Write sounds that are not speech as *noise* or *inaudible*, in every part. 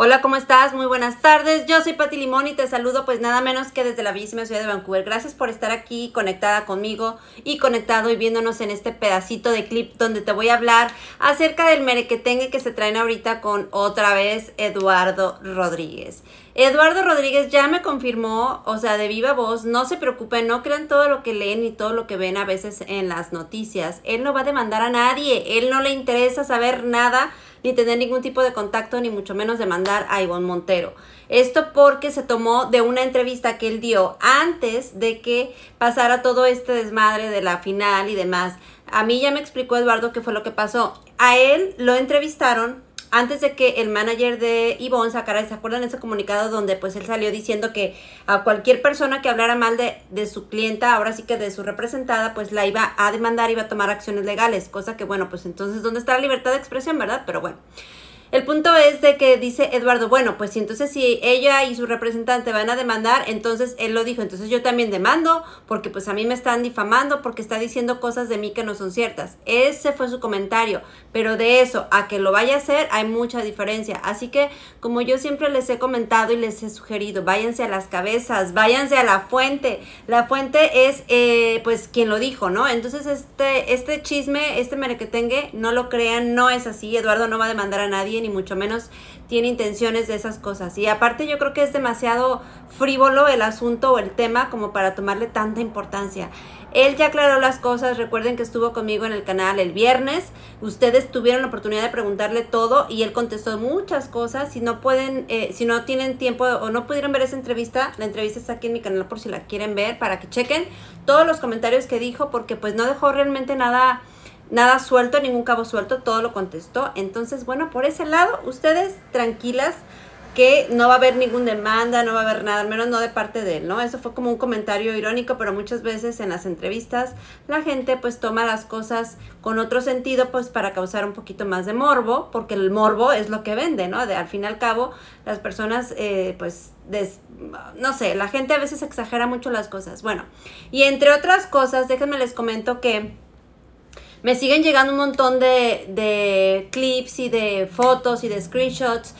Hola, ¿cómo estás? Muy buenas tardes. Yo soy Pati Limón y te saludo pues nada menos que desde la bellísima ciudad de Vancouver. Gracias por estar aquí conectada conmigo y conectado y viéndonos en este pedacito de clip donde te voy a hablar acerca del merequetengue que se traen ahorita con otra vez Eduardo Rodríguez. Eduardo Rodríguez ya me confirmó, o sea, de viva voz, no se preocupen, no crean todo lo que leen y todo lo que ven a veces en las noticias. Él no va a demandar a nadie, él no le interesa saber nada ni tener ningún tipo de contacto, ni mucho menos de mandar a Ivonne Montero. Esto porque se tomó de una entrevista que él dio antes de que pasara todo este desmadre de la final y demás. A mí ya me explicó Eduardo qué fue lo que pasó. A él lo entrevistaron antes de que el manager de Yvonne sacara, ¿se acuerdan ese comunicado donde pues él salió diciendo que a cualquier persona que hablara mal de, de, su clienta, ahora sí que de su representada, pues la iba a demandar, iba a tomar acciones legales, cosa que bueno, pues entonces, ¿dónde está la libertad de expresión, verdad? Pero bueno. El punto es de que dice Eduardo, bueno, pues si entonces si ella y su representante van a demandar, entonces él lo dijo, entonces yo también demando, porque pues a mí me están difamando, porque está diciendo cosas de mí que no son ciertas. Ese fue su comentario, pero de eso a que lo vaya a hacer hay mucha diferencia. Así que como yo siempre les he comentado y les he sugerido, váyanse a las cabezas, váyanse a la fuente. La fuente es eh, pues quien lo dijo, ¿no? Entonces este, este chisme, este merequetengue, no lo crean, no es así. Eduardo no va a demandar a nadie ni mucho menos tiene intenciones de esas cosas. Y aparte yo creo que es demasiado frívolo el asunto o el tema como para tomarle tanta importancia. Él ya aclaró las cosas, recuerden que estuvo conmigo en el canal el viernes, ustedes tuvieron la oportunidad de preguntarle todo y él contestó muchas cosas, si no pueden, eh, si no tienen tiempo o no pudieron ver esa entrevista, la entrevista está aquí en mi canal por si la quieren ver, para que chequen todos los comentarios que dijo, porque pues no dejó realmente nada nada suelto, ningún cabo suelto, todo lo contestó. Entonces, bueno, por ese lado, ustedes tranquilas que no va a haber ninguna demanda, no va a haber nada, al menos no de parte de él, ¿no? Eso fue como un comentario irónico, pero muchas veces en las entrevistas la gente pues toma las cosas con otro sentido pues para causar un poquito más de morbo, porque el morbo es lo que vende, ¿no? al fin y al cabo las personas eh, pues no sé, la gente a veces exagera mucho las cosas. Bueno, y entre otras cosas, déjenme les comento que me siguen llegando un montón de, de clips y de fotos y de screenshots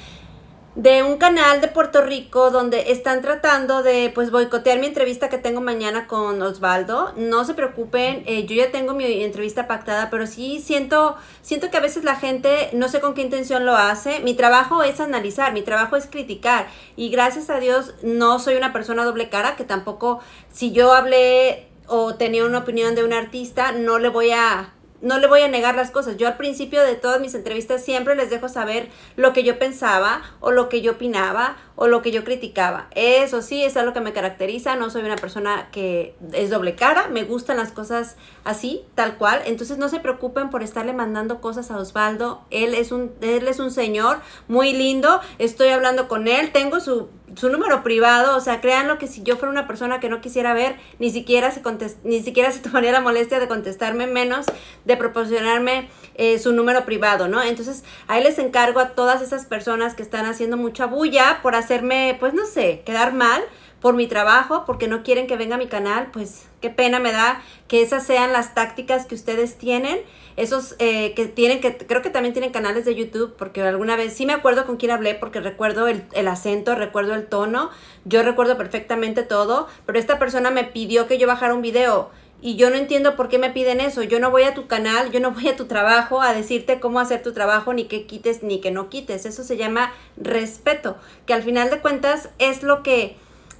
de un canal de Puerto Rico donde están tratando de pues boicotear mi entrevista que tengo mañana con Osvaldo. No se preocupen, eh, yo ya tengo mi entrevista pactada, pero sí siento, siento que a veces la gente no sé con qué intención lo hace. Mi trabajo es analizar, mi trabajo es criticar y gracias a Dios no soy una persona doble cara que tampoco si yo hablé o tenía una opinión de un artista no le voy a no le voy a negar las cosas. Yo al principio de todas mis entrevistas siempre les dejo saber lo que yo pensaba o lo que yo opinaba o lo que yo criticaba. Eso sí, es algo que me caracteriza. No soy una persona que es doble cara. Me gustan las cosas así, tal cual. Entonces no se preocupen por estarle mandando cosas a Osvaldo. Él es un, él es un señor muy lindo. Estoy hablando con él. Tengo su, su número privado. O sea, créanlo que si yo fuera una persona que no quisiera ver, ni siquiera se, ni siquiera se *laughs* tomaría la molestia de contestarme menos de proporcionarme eh, su número privado, ¿no? Entonces, ahí les encargo a todas esas personas que están haciendo mucha bulla por hacerme, pues no sé, quedar mal por mi trabajo, porque no quieren que venga a mi canal, pues qué pena me da que esas sean las tácticas que ustedes tienen. Esos eh, que tienen, que creo que también tienen canales de YouTube, porque alguna vez sí me acuerdo con quién hablé, porque recuerdo el, el, acento, recuerdo el tono, yo recuerdo perfectamente todo, pero esta persona me pidió que yo bajara un video. Y yo no entiendo por qué me piden eso. Yo no voy a tu canal, yo no voy a tu trabajo a decirte cómo hacer tu trabajo, ni que quites, ni que no quites. Eso se llama respeto, que al final de cuentas es lo que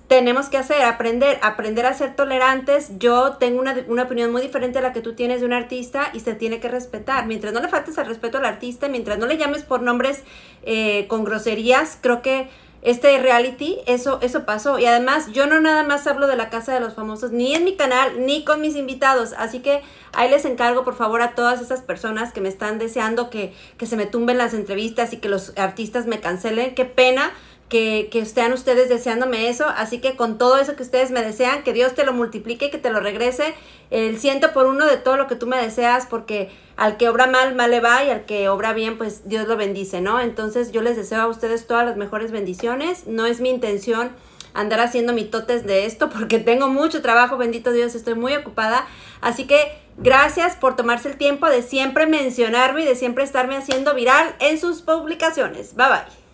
tenemos que hacer, aprender, aprender a ser tolerantes. Yo tengo una, opinión muy diferente a la que tú tienes de un artista y se tiene que respetar. Mientras no le faltes al respeto al artista, mientras no le llames por nombres eh, con groserías, creo que este reality, eso, eso pasó. Y además, yo no nada más hablo de la Casa de los Famosos, ni en mi canal, ni con mis invitados. Así que ahí les encargo, por favor, a todas esas personas que me están deseando que, que se me tumben las entrevistas y que los artistas me cancelen. Qué pena, que, estén ustedes deseándome eso. Así que con todo eso que ustedes me desean, que Dios te lo multiplique, que te lo regrese el ciento por uno de todo lo que tú me deseas, porque al que obra mal, mal le va, y al que obra bien, pues Dios lo bendice, ¿no? Entonces yo les deseo a ustedes todas las mejores bendiciones. No es mi intención andar haciendo mitotes de esto *laughs* porque tengo mucho trabajo, bendito Dios, estoy muy ocupada. Así que gracias por tomarse el tiempo de siempre mencionarme y de siempre estarme haciendo viral en sus publicaciones. Bye bye.